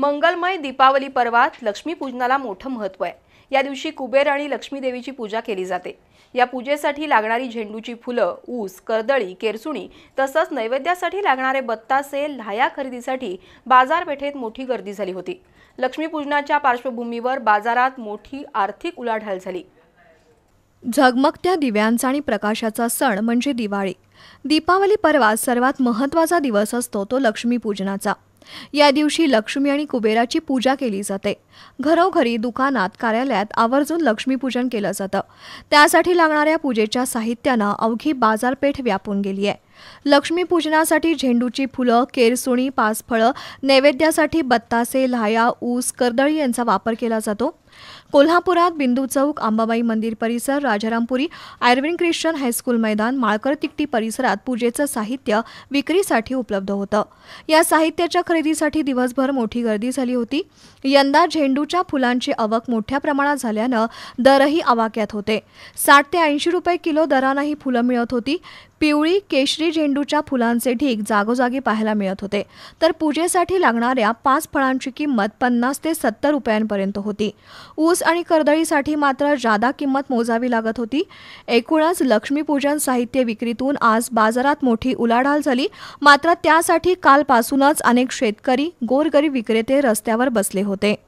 मंगलमय दीपावली पर्वात लक्ष्मीपूजनाला मोठं महत्त्व आहे या दिवशी कुबेर आणि लक्ष्मी देवीची पूजा केली जाते या पूजेसाठी लागणारी झेंडूची फुलं ऊस कर्दळी केरसुणी तसंच नैवेद्यासाठी लागणारे बत्तासे लाया खरेदीसाठी बाजारपेठेत मोठी गर्दी झाली होती लक्ष्मीपूजनाच्या पार्श्वभूमीवर बाजारात मोठी आर्थिक उलाढाल झाली झगमगत्या दिव्यांचा आणि प्रकाशाचा सण म्हणजे दिवाळी दीपावली पर्वात सर्वात महत्त्वाचा दिवस असतो तो लक्ष्मीपूजनाचा या दिवशी लक्ष्मी आणि कुबेराची पूजा केली जाते घरोघरी दुकानात कार्यालयात आवर्जून लक्ष्मीपूजन केलं जातं त्यासाठी लागणाऱ्या पूजेच्या साहित्यानं अवघी बाजारपेठ व्यापून गेली आहे लक्ष्मीपूजनासाठी झेंडूची फुलं केरसुणी पासफळं नैवेद्यासाठी बत्तासे लाया ऊस कर्दळी यांचा वापर केला जातो कोल्हापुरात बिंदू चौक अंबाबाई मंदिर परिसर राजारामपुरी आयर्विन ख्रिश्चन हायस्कूल मैदान माळकर तिकटी परिसरात पूजेचं साहित्य विक्रीसाठी उपलब्ध होतं या साहित्याच्या खरेदीसाठी दिवसभर मोठी गर्दी झाली होती यंदा झेंडूच्या फुलांची आवक मोठ्या प्रमाणात झाल्यानं दरही आवाक्यात होते साठ ते ऐंशी रुपये किलो दरानं ही फुलं मिळत होती पिवळी केशरी झेंडूच्या फुलांचे ढीक जागोजागी पाहायला मिळत होते तर पूजेसाठी लागणाऱ्या पाच फळांची किंमत पन्नास ते सत्तर रुपयांपर्यंत होती ऊस आणि कर्दळीसाठी मात्र जादा किंमत मोजावी लागत होती एकूणच लक्ष्मीपूजन साहित्य विक्रीतून आज बाजारात मोठी उलाढाल झाली मात्र त्यासाठी कालपासूनच अनेक शेतकरी गोरगरीब विक्रेते रस्त्यावर बसले होते